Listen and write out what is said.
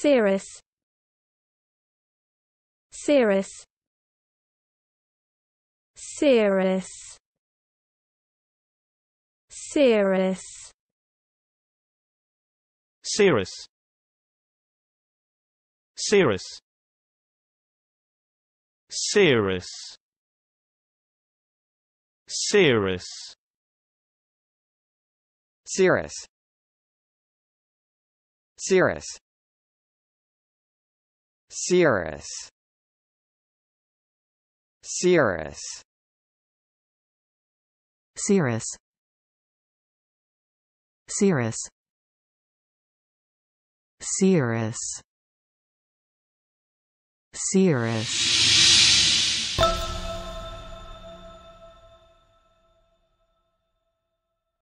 Cirrus Cirrus Cirrus Cirrus Cirrus Cirrus Cirrus Cirrus Cirrus Cirrus Cirrus Cirrus Cirrus Cirrus Cirrus Cirrus